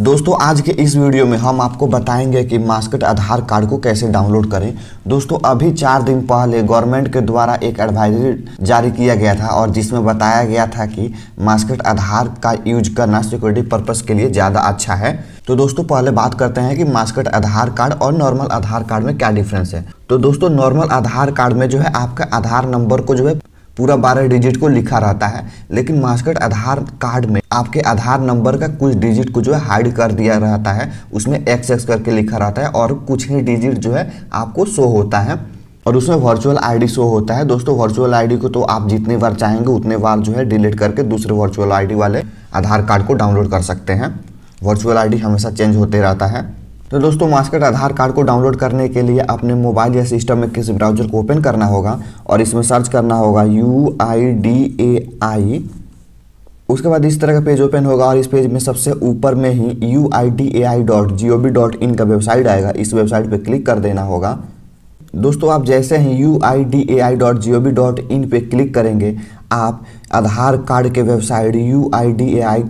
दोस्तों आज के इस वीडियो में हम आपको बताएंगे कि मास्केट आधार कार्ड को कैसे डाउनलोड करें दोस्तों अभी चार दिन पहले गवर्नमेंट के द्वारा एक एडवाइजरी जारी किया गया था और जिसमें बताया गया था कि मास्केट आधार का यूज करना सिक्योरिटी पर्पस के लिए ज़्यादा अच्छा है तो दोस्तों पहले बात करते हैं कि मास्केट आधार कार्ड और नॉर्मल आधार कार्ड में क्या डिफरेंस है तो दोस्तों नॉर्मल आधार कार्ड में जो है आपका आधार नंबर को जो है पूरा बारह डिजिट को लिखा रहता है लेकिन मास्कट आधार कार्ड में आपके आधार नंबर का कुछ डिजिट को जो है हाइड कर दिया रहता है उसमें एक्स एक्स करके लिखा रहता है और कुछ ही डिजिट जो है आपको शो होता है और उसमें वर्चुअल आईडी शो होता है दोस्तों वर्चुअल आईडी को तो आप जितनी बार चाहेंगे उतने बार जो है डिलीट करके दूसरे वर्चुअल आईडी वाले आधार कार्ड को डाउनलोड कर सकते हैं वर्चुअल आईडी हमेशा चेंज होते रहता है तो दोस्तों मास्केट आधार कार्ड को डाउनलोड करने के लिए अपने मोबाइल या सिस्टम में किसी ब्राउजर को ओपन करना होगा और इसमें सर्च करना होगा यू आई डी ए आई उसके बाद इस तरह का पेज ओपन होगा और इस पेज में सबसे ऊपर में ही U I D A I dot G O B dot in का वेबसाइट आएगा इस वेबसाइट पर क्लिक कर देना होगा दोस्तों आप जैसे ही U I D A I dot G O B dot in पर क्लिक करेंगे आप आधार कार्ड के वेबसाइट यू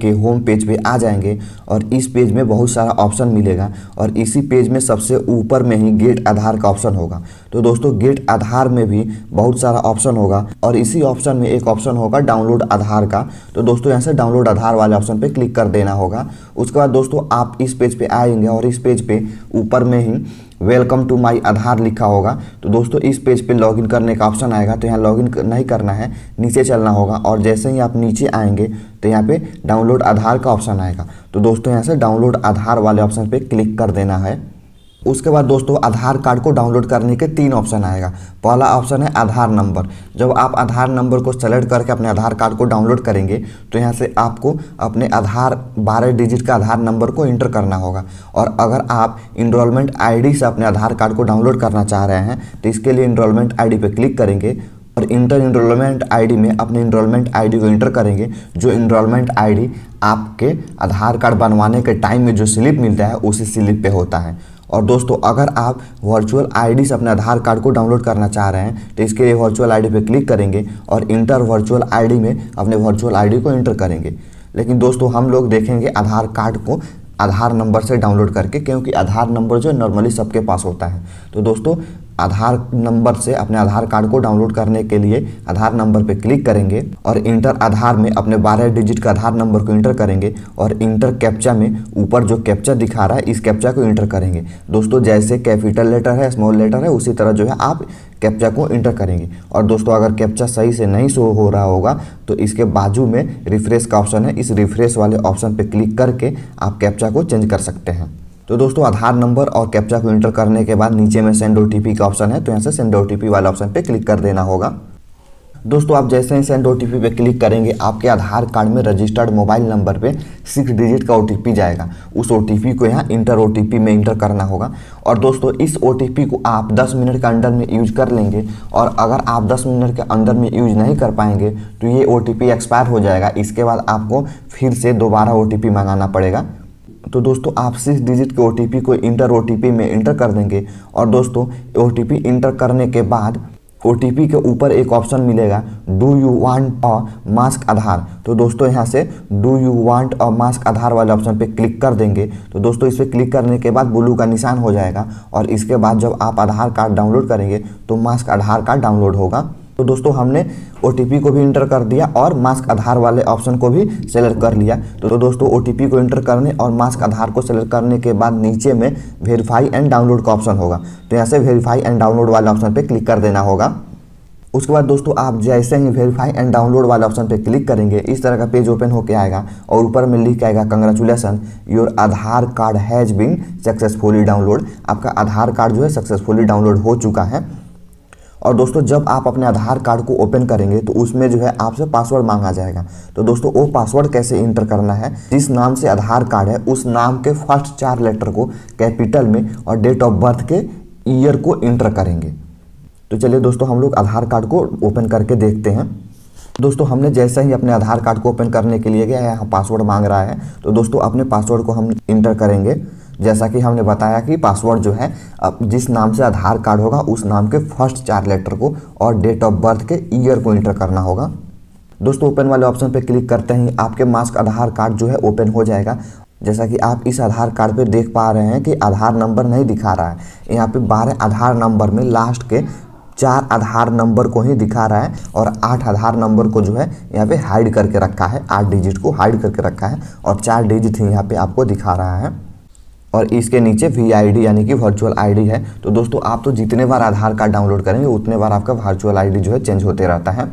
के होम पेज पे आ जाएंगे और इस पेज में बहुत सारा ऑप्शन मिलेगा और इसी पेज में सबसे ऊपर में ही गेट आधार का ऑप्शन होगा तो दोस्तों गेट आधार में भी बहुत सारा ऑप्शन होगा और इसी ऑप्शन में एक ऑप्शन होगा डाउनलोड आधार का तो दोस्तों यहाँ से डाउनलोड आधार वाले ऑप्शन पर क्लिक कर देना होगा उसके बाद दोस्तों आप इस पेज पर आएंगे और इस पेज पर ऊपर में ही वेलकम टू माई आधार लिखा होगा तो दोस्तों इस पेज पे लॉगिन करने का ऑप्शन आएगा तो यहाँ लॉगिन नहीं करना है नीचे चलना होगा और और जैसे ही आप नीचे आएंगे तो यहाँ पे डाउनलोड आधार का ऑप्शन आएगा तो दोस्तों यहाँ से डाउनलोड आधार वाले ऑप्शन पे क्लिक कर देना है उसके बाद दोस्तों आधार कार्ड को डाउनलोड करने के तीन ऑप्शन आएगा पहला ऑप्शन है आधार नंबर जब आप आधार नंबर को सेलेक्ट करके अपने आधार कार्ड को डाउनलोड करेंगे तो यहाँ से आपको अपने आधार बारह डिजिट का आधार नंबर को इंटर करना होगा और अगर आप इनरोलमेंट आईडी से अपने आधार कार्ड को डाउनलोड करना चाह रहे हैं तो इसके लिए इनरोलमेंट आई डी क्लिक करेंगे और इंटर इनरोलमेंट आईडी में अपने इनरोलमेंट आईडी को इंटर करेंगे जो इनरोलमेंट आईडी आपके आधार कार्ड बनवाने के टाइम में जो स्लिप मिलता है उसी स्लिप पे होता है और दोस्तों अगर आप वर्चुअल आईडी से अपने आधार कार्ड को डाउनलोड करना चाह रहे हैं तो इसके लिए वर्चुअल आईडी पे क्लिक करेंगे और इंटर वर्चुअल आईडी में अपने वर्चुअल आईडी को इंटर करेंगे लेकिन दोस्तों हम लोग देखेंगे आधार कार्ड को आधार नंबर से डाउनलोड करके क्योंकि आधार नंबर जो नॉर्मली सबके पास होता है तो दोस्तों आधार नंबर से अपने आधार कार्ड को डाउनलोड करने के लिए आधार नंबर पर क्लिक करेंगे और इंटर आधार में अपने बारह डिजिट का आधार नंबर को इंटर करेंगे और इंटर कैप्चा में ऊपर जो कैप्चा दिखा रहा है इस कैप्चा को इंटर करेंगे दोस्तों जैसे कैपिटल लेटर है स्मॉल लेटर है उसी तरह जो है आप कैप्चा को इंटर करेंगे और दोस्तों अगर कैप्चा सही से नहीं शो हो रहा होगा तो इसके बाजू में रिफ्रेश का ऑप्शन है इस रिफ्रेश वाले ऑप्शन पर क्लिक करके आप कैप्चा को चेंज कर सकते हैं तो दोस्तों आधार नंबर और कैप्चा को इंटर करने के बाद नीचे में सेंड ओ का ऑप्शन है तो यहाँ से सेंड ओ वाले ऑप्शन पर क्लिक कर देना होगा दोस्तों आप जैसे ही सेंड ओ पे क्लिक करेंगे आपके आधार कार्ड में रजिस्टर्ड मोबाइल नंबर पे सिक्स डिजिट का ओ जाएगा उस ओ को यहाँ इंटर ओ में इंटर करना होगा और दोस्तों इस ओ को आप 10 मिनट के अंडर में यूज कर लेंगे और अगर आप 10 मिनट के अंदर में यूज नहीं कर पाएंगे तो ये ओ एक्सपायर हो जाएगा इसके बाद आपको फिर से दोबारा ओ मंगाना पड़ेगा तो दोस्तों आप सिक्स डिजिट के ओ को इंटर ओ में इंटर कर देंगे और दोस्तों ओ इंटर करने के बाद ओ के ऊपर एक ऑप्शन मिलेगा do you want a mask Aadhaar तो दोस्तों यहाँ से do you want a mask Aadhaar वाले ऑप्शन पे क्लिक कर देंगे तो दोस्तों इस पर क्लिक करने के बाद ब्लू का निशान हो जाएगा और इसके बाद जब आप आधार कार्ड डाउनलोड करेंगे तो मास्क आधार कार्ड डाउनलोड होगा तो दोस्तों हमने ओ को भी इंटर कर दिया और मास्क आधार वाले ऑप्शन को भी सेलेक्ट कर लिया तो दोस्तों ओ को इंटर करने और मास्क आधार को सेलेक्ट करने के बाद नीचे में वेरीफाई एंड डाउनलोड का ऑप्शन होगा तो यहाँ से वेरीफाई एंड डाउनलोड वाले ऑप्शन पर क्लिक कर देना होगा उसके बाद दोस्तों आप जैसे ही वेरीफाई एंड डाउनलोड वाले ऑप्शन पर क्लिक करेंगे इस तरह का पेज ओपन होकर आएगा और ऊपर में लिख आएगा congratulation your Aadhaar card has been successfully download आपका आधार कार्ड जो है सक्सेसफुली डाउनलोड हो चुका है और दोस्तों जब आप अपने आधार कार्ड को ओपन करेंगे तो उसमें जो है आपसे पासवर्ड मांगा जाएगा तो दोस्तों वो पासवर्ड कैसे इंटर करना है जिस नाम से आधार कार्ड है उस नाम के फर्स्ट चार लेटर को कैपिटल में और डेट ऑफ बर्थ के ईयर को इंटर करेंगे तो चलिए दोस्तों हम लोग आधार कार्ड को ओपन करके देखते हैं दोस्तों हमने जैसे ही अपने आधार कार्ड को ओपन करने के लिए गया यहाँ पासवर्ड मांग रहा है तो दोस्तों अपने पासवर्ड को हम इंटर करेंगे जैसा कि हमने बताया कि पासवर्ड जो है जिस नाम से आधार कार्ड होगा उस नाम के फर्स्ट चार लेटर को और डेट ऑफ बर्थ के ईयर को इंटर करना होगा दोस्तों ओपन वाले ऑप्शन पर क्लिक करते ही आपके मास्क आधार कार्ड जो है ओपन हो जाएगा जैसा कि आप इस आधार कार्ड पे देख पा रहे हैं कि आधार नंबर नहीं दिखा रहा है यहाँ पे बारह आधार नंबर में लास्ट के चार आधार नंबर को ही दिखा रहा है और आठ आधार नंबर को जो है यहाँ पे हाइड करके रखा है आठ डिजिट को हाइड करके रखा है और चार डिजिट ही यहाँ पे आपको दिखा रहा है और इसके नीचे वी आई यानी कि वर्चुअल आईडी है तो दोस्तों आप तो जितने बार आधार कार्ड डाउनलोड करेंगे उतने बार आपका वर्चुअल आईडी जो है चेंज होते रहता है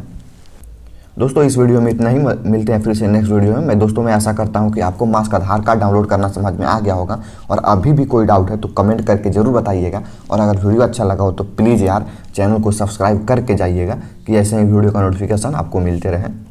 दोस्तों इस वीडियो में इतना ही मिलते हैं फिर से नेक्स्ट वीडियो में मैं दोस्तों मैं ऐसा करता हूं कि आपको मास्क आधार कार्ड डाउनलोड करना समझ में आ गया होगा और अभी भी कोई डाउट है तो कमेंट करके ज़रूर बताइएगा और अगर वीडियो अच्छा लगा हो तो प्लीज़ यार चैनल को सब्सक्राइब करके जाइएगा कि ऐसे ही वीडियो का नोटिफिकेशन आपको मिलते रहें